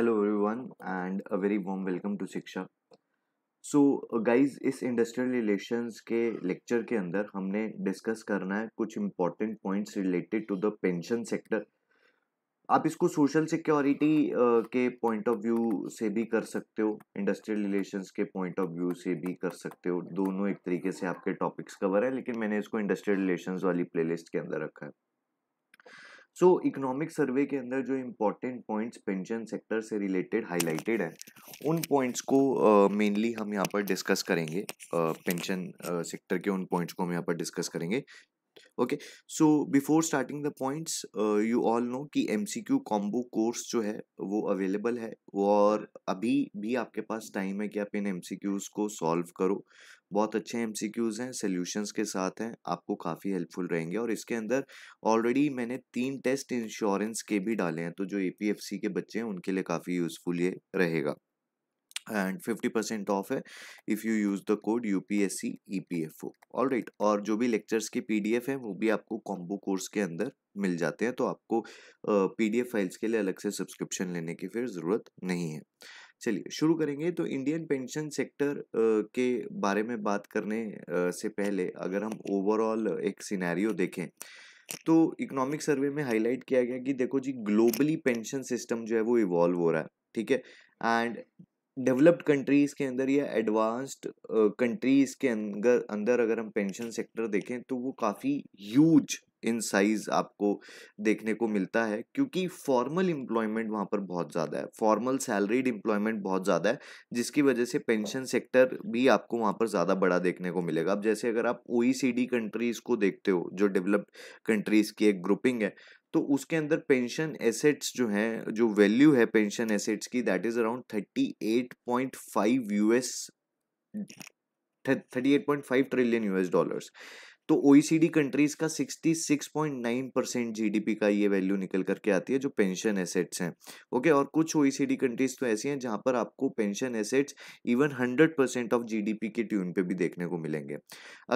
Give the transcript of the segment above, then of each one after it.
hello everyone and a very warm welcome to Shiksha so guys इस industrial relations के lecture के अंदर हमने डिस्कस करना है कुछ important points related to the pension sector आप इसको सोशल सिक्योरिटी uh, के पॉइंट ऑफ व्यू से भी कर सकते हो इंडस्ट्रियल रिलेशंस के पॉइंट ऑफ व्यू से भी कर सकते हो दोनों एक तरीके से आपके टॉपिक्स कवर है लेकिन मैंने इसको इंडस्ट्रियल रिलेशंस वाली प्लेलिस्ट के अंदर रखा है सो इकोनॉमिक सर्वे के अंदर जो इम्पोर्टेंट पॉइंट्स पेंशन सेक्टर से रिलेटेड हाईलाइटेड हैं उन पॉइंट्स को मेनली uh, हम यहाँ पर डिस्कस करेंगे पेंशन uh, सेक्टर uh, के उन पॉइंट्स को हम यहाँ पर डिस्कस करेंगे okay so before starting the points you all know कि M C Q combo course जो है वो अवेलेबल है वो और अभी भी आपके पास टाइम है कि आप इन एम सी क्यूज़ को सॉल्व करो बहुत अच्छे एम हैं सोल्यूशंस के साथ हैं आपको काफ़ी हेल्पफुल रहेंगे और इसके अंदर ऑलरेडी मैंने तीन टेस्ट इंश्योरेंस के भी डाले हैं तो जो ए के बच्चे हैं उनके लिए काफ़ी यूज़फुल ये रहेगा एंड फिफ्टी परसेंट ऑफ है if you use the code U P S C E P F O all right और जो भी लेक्चर्स के पी डी एफ हैं वो भी आपको कॉम्बो कोर्स के अंदर मिल जाते हैं तो आपको पी डी एफ फाइल्स के लिए अलग से सब्सक्रिप्शन लेने की फिर ज़रूरत नहीं है चलिए शुरू करेंगे तो इंडियन पेंशन सेक्टर के बारे में बात करने से पहले अगर हम ओवरऑल एक सिनेरियो देखें तो इकोनॉमिक सर्वे में हाईलाइट किया गया कि देखो जी ग्लोबली पेंशन सिस्टम जो है वो इवॉल्व हो रहा है ठीक है एंड डेवलप्ड कंट्रीज़ के अंदर या एडवांस्ड कंट्रीज़ के अंदर अंदर अगर हम पेंशन सेक्टर देखें तो वो काफ़ी ह्यूज इन साइज आपको देखने को मिलता है क्योंकि फॉर्मल इम्प्लॉयमेंट वहाँ पर बहुत ज़्यादा है फॉर्मल सैलरीड इम्प्लॉयमेंट बहुत ज़्यादा है जिसकी वजह से पेंशन सेक्टर भी आपको वहाँ पर ज़्यादा बड़ा देखने को मिलेगा अब जैसे अगर आप ओ कंट्रीज़ को देखते हो जो डेवलप्ड कंट्रीज़ की एक ग्रुपिंग है तो उसके अंदर पेंशन एसेट्स जो हैं जो वैल्यू है पेंशन एसेट्स की that is around thirty eight point five US thirty eight point five trillion US dollars तो ओईसीडी कंट्रीज का 66.9 परसेंट जीडीपी का ये वैल्यू निकल करके आती है जो पेंशन एसेट्स हैं ओके और कुछ ओईसीडी कंट्रीज तो ऐसी हैं जहां पर आपको pension assets even 100 percent of GDP के ट्यून पे भी देखने को मिलेंगे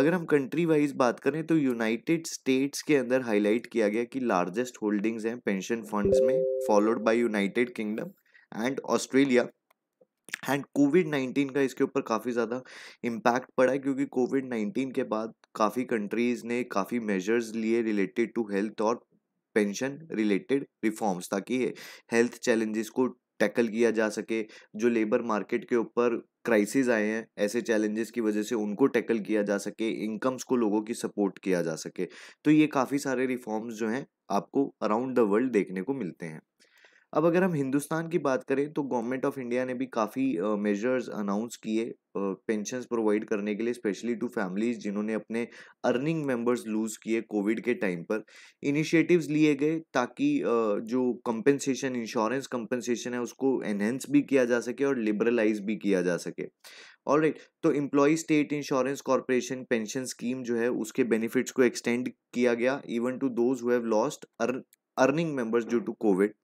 अगर हम कंट्री वाइज बात करें तो यूनाइटेड स्टेट्स के अंदर हाईलाइट किया गया कि लार्जेस्ट होल्डिंग्स हैं पेंशन फंड्स में followed by United Kingdom and Australia and COVID nineteen का इसके ऊपर काफ़ी ज़्यादा इम्पैक्ट पड़ा है क्योंकि कोविड नाइन्टीन के बाद काफ़ी कंट्रीज़ ने काफ़ी मेजर्स लिए रिलेटेड टू हेल्थ और पेंशन रिलेटेड रिफॉर्म्स ताकि हेल्थ चैलेंजेस को टैकल किया जा सके जो लेबर मार्केट के ऊपर क्राइसिस आए हैं ऐसे चैलेंजेस की वजह से उनको टैकल किया जा सके इनकम्स को लोगों की सपोर्ट किया जा सके तो ये काफ़ी सारे रिफॉर्म्स जो हैं आपको अराउंड द वर्ल्ड देखने को मिलते हैं अब अगर हम हिंदुस्तान की बात करें तो गवर्नमेंट ऑफ इंडिया ने भी काफ़ी मेजर्स अनाउंस किए पेंशन प्रोवाइड करने के लिए स्पेशली टू फैमिलीज जिन्होंने अपने अर्निंग मेंबर्स लूज़ किए कोविड के टाइम पर इनिशिएटिव्स लिए गए ताकि जो कंपेंसेशन इंश्योरेंस कंपेंसेशन है उसको एनहेंस भी किया जा सके और लिबरलाइज भी किया जा सके ऑल राइट right, तो employ state insurance corporation pension scheme जो है उसके बेनिफिट्स को एक्सटेंड किया गया even to those have lost earning members due to COVID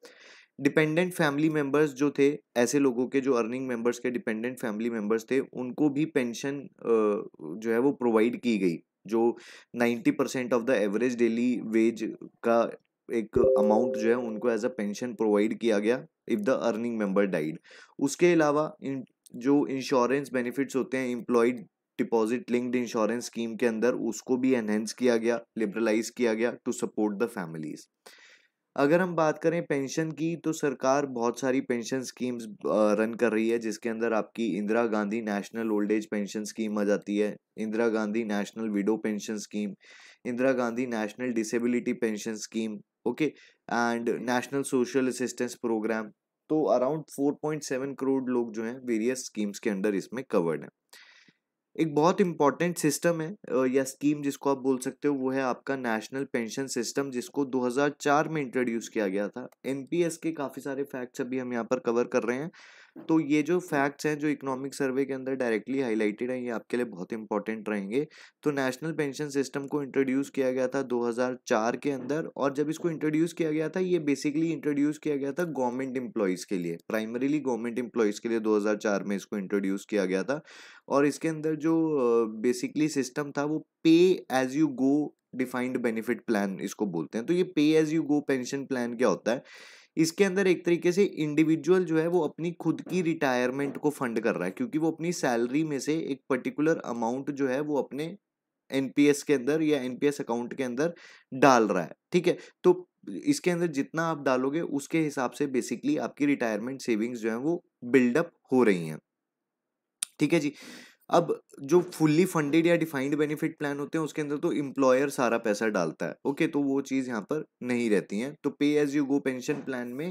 dependent family members जो थे ऐसे लोगों के जो अर्निंग मेम्बर्स के डिपेंडेंट फैमिली मेम्बर्स थे उनको भी पेंशन जो है वो प्रोवाइड की गई जो ninety percent of the average daily wage का एक अमाउंट जो है उनको एज अ पेंशन प्रोवाइड किया गया if the earning member died उसके अलावा इन जो इंश्योरेंस बेनिफिट्स होते हैं employed deposit linked insurance scheme के अंदर उसको भी एनहेंस किया गया लिबरलाइज किया गया टू सपोर्ट द फैमिलीज़ अगर हम बात करें पेंशन की तो सरकार बहुत सारी पेंशन स्कीम्स रन कर रही है जिसके अंदर आपकी Indira Gandhi national old age pension scheme आ जाती है Indira Gandhi national widow pension scheme Indira Gandhi national disability pension scheme okay and national social assistance programme तो अराउंड 4.7 करोड़ लोग जो हैं वेरियस स्कीम्स के अंडर इसमें कवर्ड हैं एक बहुत इंपॉर्टेंट सिस्टम है या स्कीम जिसको आप बोल सकते हो वो है आपका नेशनल पेंशन सिस्टम जिसको 2004 में इंट्रोड्यूस किया गया था एनपीएस के काफ़ी सारे फैक्ट्स अभी हम यहाँ पर कवर कर रहे हैं तो ये जो फैक्ट्स हैं जो इकोनॉमिक सर्वे के अंदर डायरेक्टली हाईलाइटेड हैं ये आपके लिए बहुत इंपॉर्टेंट रहेंगे तो नेशनल पेंशन सिस्टम को इंट्रोड्यूस किया गया था 2004 के अंदर और जब इसको इंट्रोड्यूस किया गया था ये बेसिकली इंट्रोड्यूस किया गया था गवर्नमेंट इंप्लॉयज के लिए प्राइमरीली गवर्नमेंट इंप्लॉयज़ के लिए दो में इसको इंट्रोड्यूस किया गया था और इसके अंदर जो बेसिकली सिस्टम था वो pay as you go defined benefit plan इसको बोलते हैं तो ये pay as you go pension plan क्या होता है इसके अंदर एक तरीके से इंडिविजुअल जो है वो अपनी खुद की रिटायरमेंट को फंड कर रहा है क्योंकि वो अपनी सैलरी में से एक पर्टिकुलर अमाउंट जो है वो अपने एनपीएस के अंदर या एनपीएस अकाउंट के अंदर डाल रहा है ठीक है तो इसके अंदर जितना आप डालोगे उसके हिसाब से बेसिकली आपकी रिटायरमेंट सेविंग्स जो है वो बिल्डअप हो रही हैं ठीक है जी अब जो फुल्ली फंडेड या डिफाइंड बेनिफिट प्लान होते हैं उसके अंदर तो इम्प्लॉयर सारा पैसा डालता है ओके तो वो चीज़ यहाँ पर नहीं रहती है तो pay as you go pension plan में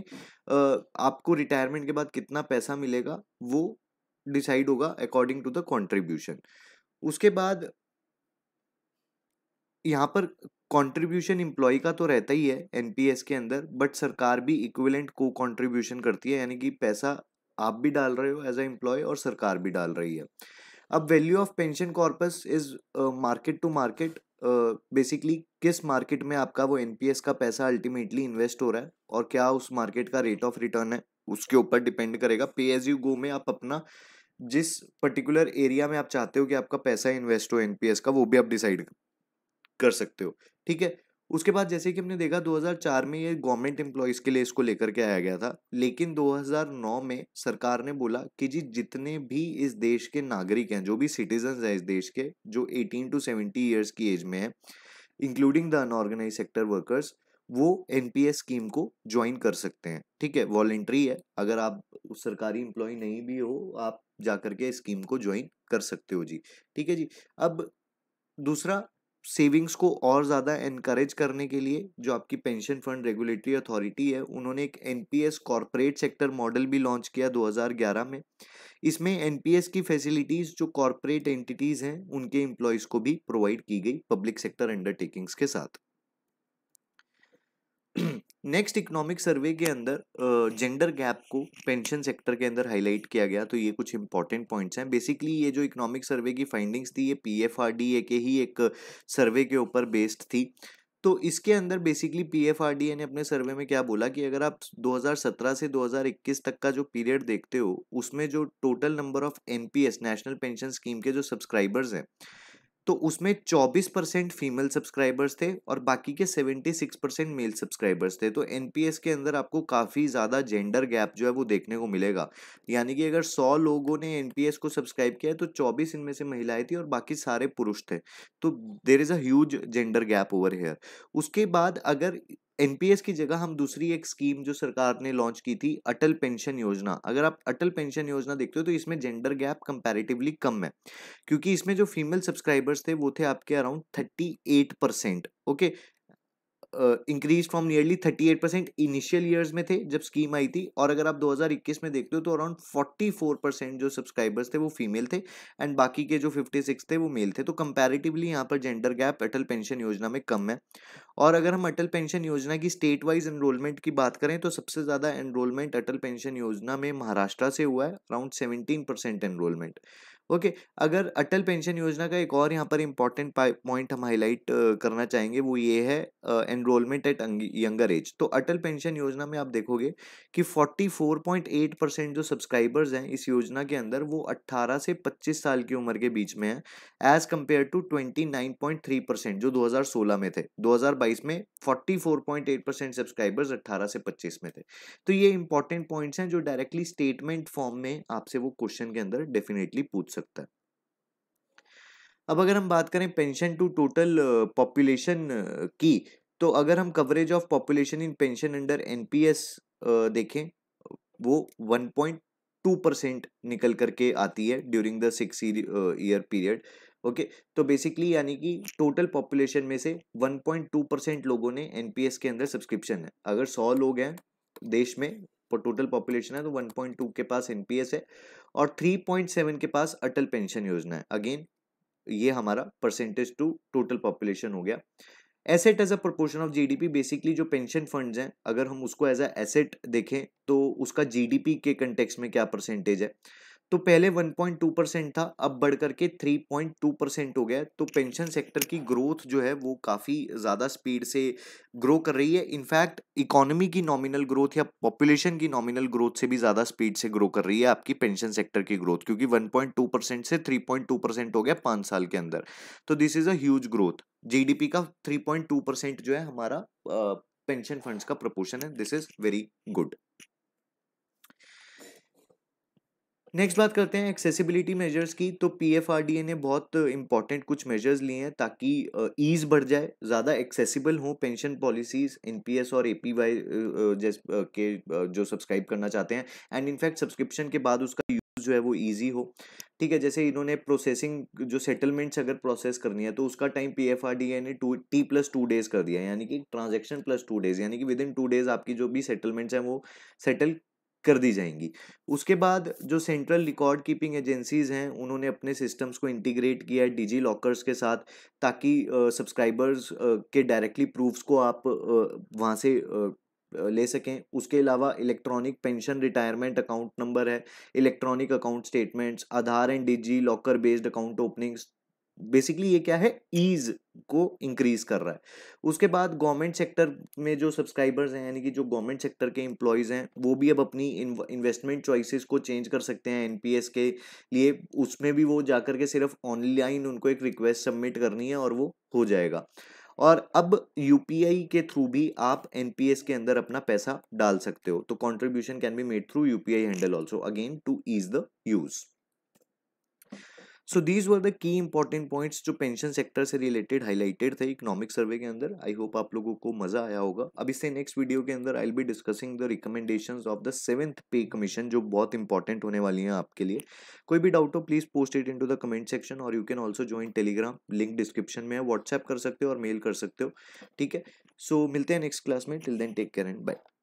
आपको रिटायरमेंट के बाद कितना पैसा मिलेगा वो डिसाइड होगा अकॉर्डिंग टू द कॉन्ट्रीब्यूशन उसके बाद यहाँ पर कंट्रीब्यूशन इम्प्लॉय का तो रहता ही है एनपीएस के अंदर बट सरकार भी इक्विवेलेंट को कंट्रीब्यूशन करती है यानी कि पैसा आप भी डाल रहे हो एज ए इम्प्लॉय और सरकार भी डाल रही है अब value of pension corpus is market to market basically किस मार्केट में आपका वो एनपीएस का पैसा अल्टीमेटली इन्वेस्ट हो रहा है और क्या उस मार्केट का रेट ऑफ रिटर्न है उसके ऊपर डिपेंड करेगा पे एज यू गो में आप अपना जिस पर्टिकुलर एरिया में आप चाहते हो कि आपका पैसा इन्वेस्ट हो एनपीएस का वो भी आप डिसाइड कर सकते हो ठीक है उसके बाद जैसे कि हमने देखा 2004 में ये गवर्नमेंट एम्प्लॉयज़ के लिए इसको लेकर के आया गया था लेकिन 2009 में सरकार ने बोला कि जी जितने भी इस देश के नागरिक हैं जो भी सिटीजन हैं इस देश के जो 18 टू 70 इयर्स की एज में है including the unorganised sector workers वो एन स्कीम को ज्वाइन कर सकते हैं ठीक है वॉलेंट्री है अगर आप सरकारी एम्प्लॉय नहीं भी हो आप जा करके स्कीम को ज्वाइन कर सकते हो जी ठीक है जी अब दूसरा सेविंग्स को और ज़्यादा इनक्रेज करने के लिए जो आपकी पेंशन फंड रेगुलेटरी अथॉरिटी है उन्होंने एक एनपीएस कॉरपोरेट सेक्टर मॉडल भी लॉन्च किया 2011 में इसमें एनपीएस की फैसिलिटीज़ जो कॉरपोरेट एंटिटीज़ हैं उनके एम्प्लॉयज़ को भी प्रोवाइड की गई पब्लिक सेक्टर अंडरटेकिंग्स के साथ नेक्स्ट इकोनॉमिक सर्वे के अंदर जेंडर गैप को पेंशन सेक्टर के अंदर हाईलाइट किया गया तो ये कुछ इंपॉर्टेंट पॉइंट्स हैं बेसिकली ये जो इकोनॉमिक सर्वे की फाइंडिंग्स थी ये पीएफआरडीए के ही एक सर्वे के ऊपर बेस्ड थी तो इसके अंदर बेसिकली पीएफआरडीए ने अपने सर्वे में क्या बोला कि अगर आप 2017 से 2021 तक का जो पीरियड देखते हो उसमें जो total number of NPS national pension scheme के जो सब्सक्राइबर्स हैं तो उसमें 24 परसेंट फीमेल सब्सक्राइबर्स थे और बाकी के 76 परसेंट मेल सब्सक्राइबर्स थे तो एन के अंदर आपको काफ़ी ज़्यादा जेंडर गैप जो है वो देखने को मिलेगा यानी कि अगर 100 लोगों ने एन को सब्सक्राइब किया है तो 24 इनमें से महिलाएं थी और बाकी सारे पुरुष थे तो there is a huge gender gap over here उसके बाद अगर एनपीएस की जगह हम दूसरी एक स्कीम जो सरकार ने लॉन्च की थी अटल पेंशन योजना अगर आप अटल पेंशन योजना देखते हो तो इसमें जेंडर गैप कंपैरेटिवली कम है क्योंकि इसमें जो फीमेल सब्सक्राइबर्स थे वो थे आपके around thirty eight percent okay increase from nearly 38 percent initial years में थे जब स्कीम आई थी और अगर आप 2021 में देखते हो तो अराउंड 44 परसेंट जो सब्सक्राइबर्स थे वो फीमेल थे एंड बाकी के जो 56 थे वो मेल थे तो कंपैरेटिवली यहाँ पर जेंडर गैप अटल पेंशन योजना में कम है और अगर हम अटल पेंशन योजना की स्टेट वाइज एनरोलमेंट की बात करें तो सबसे ज़्यादा एनरोलमेंट अटल पेंशन योजना में महाराष्ट्र से हुआ है around seventeen percent enrolment okay अगर अटल पेंशन योजना का एक और यहाँ पर इम्पॉर्टेंट पॉइंट हम हाईलाइट करना चाहेंगे वो ये है एनरोलमेंट एट यंगर एज तो अटल पेंशन योजना में आप देखोगे कि 44.8 परसेंट जो सब्सक्राइबर्स हैं इस योजना के अंदर वो 18 से 25 साल की उम्र के बीच में है एज कम्पेयर टू 29.3 परसेंट जो 2016 में थे 2022 में 44.8 परसेंट सब्सक्राइबर्स 18 से 25 में थे तो ये इंपॉर्टेंट पॉइंट्स हैं जो डायरेक्टली स्टेटमेंट फॉर्म में आपसे वो क्वेश्चन के अंदर डेफिनेटली पूछ सकता है अब अगर हम बात करें पेंशन टू टोटल पॉपुलेशन की तो अगर हम coverage of population in pension under NPS देखें वो 1.2 परसेंट निकल करके आती है during the six year period okay तो बेसिकली यानी कि टोटल पॉपुलेशन में से 1.2 परसेंट लोगों ने एनपीएस के अंदर सब्सक्रिप्शन है अगर 100 लोग हैं देश में टोटल पॉपुलेशन है तो 1.2 के पास एनपीएस है और 3.7 के पास अटल पेंशन योजना है अगेन ये हमारा परसेंटेज टू टोटल पॉपुलेशन हो गया asset as a proportion of GDP basically जो पेंशन फंड्स हैं अगर हम उसको एज अ एसेट देखें तो उसका जीडीपी के कंटेक्स में क्या परसेंटेज है तो पहले 1.2 परसेंट था अब बढ़ करके 3.2 परसेंट हो गया तो पेंशन सेक्टर की ग्रोथ जो है वो काफ़ी ज़्यादा स्पीड से ग्रो कर रही है इनफैक्ट इकोनॉमी की नॉमिनल ग्रोथ या पॉपुलेशन की नॉमिनल ग्रोथ से भी ज़्यादा स्पीड से ग्रो कर रही है आपकी पेंशन सेक्टर की ग्रोथ क्योंकि 1.2 परसेंट से 3.2 परसेंट हो गया पाँच साल के अंदर तो दिस इज़ अ ग्रोथ जी का थ्री परसेंट जो है हमारा पेंशन फंड्स का प्रपोर्शन है this is very good next बात करते हैं एक्सेसिबिलिटी मेजर्स की तो P F R D A ने बहुत इंपॉर्टेंट कुछ मेजर्स लिए हैं ताकि ईज बढ़ जाए ज़्यादा एक्सेसिबल हो pension policies N P S और ए पी वाई के जो सब्सक्राइब करना चाहते हैं एंड इनफैक्ट सब्सक्रिप्शन के बाद उसका यूज़ जो है वो ईजी हो ठीक है जैसे इन्होंने प्रोसेसिंग जो सेटलमेंट्स अगर प्रोसेस करनी है तो उसका time P F R D A ने to T plus two days कर दिया यानी कि ट्रांजेक्शन प्लस टू डेज़ यानी कि विद इन टू डेज़ आपकी जो भी सेटलमेंट्स हैं वो सेटल कर दी जाएंगी उसके बाद जो सेंट्रल रिकॉर्ड कीपिंग एजेंसीज़ हैं उन्होंने अपने सिस्टम्स को इंटीग्रेट किया है डिजी लॉकर्स के साथ ताकि सब्सक्राइबर्स के डायरेक्टली प्रूफ्स को आप वहाँ से ले सकें उसके अलावा electronic pension retirement account number है electronic account statements Aadhaar and DigiLocker based account openings basically ये क्या है ईज को इंक्रीज कर रहा है उसके बाद गवर्नमेंट सेक्टर में जो सब्सक्राइबर्स हैं यानी कि जो गवर्नमेंट सेक्टर के एम्प्लॉयज़ हैं वो भी अब अपनी इन्वेस्टमेंट चॉइसेस को चेंज कर सकते हैं एनपीएस के लिए उसमें भी वो जाकर के सिर्फ ऑनलाइन उनको एक रिक्वेस्ट सबमिट करनी है और वो हो जाएगा और अब यूपीआई के थ्रू भी आप एनपीएस के अंदर अपना पैसा डाल सकते हो तो contribution can be made through UPI handle also again to ease the use so these were the key important points जो पेंशन सेक्टर से रिलेटेड हाईलाइटेड थे इकोनॉमिक सर्वे के अंदर आई होप आप लोगों को मजा आया होगा अब इससे नेक्स्ट वीडियो के अंदर I be discussing the recommendation of the seventh pay commission जो बहुत इंपॉर्टेंट होने वाली हैं आपके लिए कोई भी डाउट हो please post it into the comment section और you can also join Telegram link description में है व्हाट्सएप कर सकते हो और मेल कर सकते हो ठीक है सो so, मिलते हैं नेक्स्ट क्लास में till then take care and bye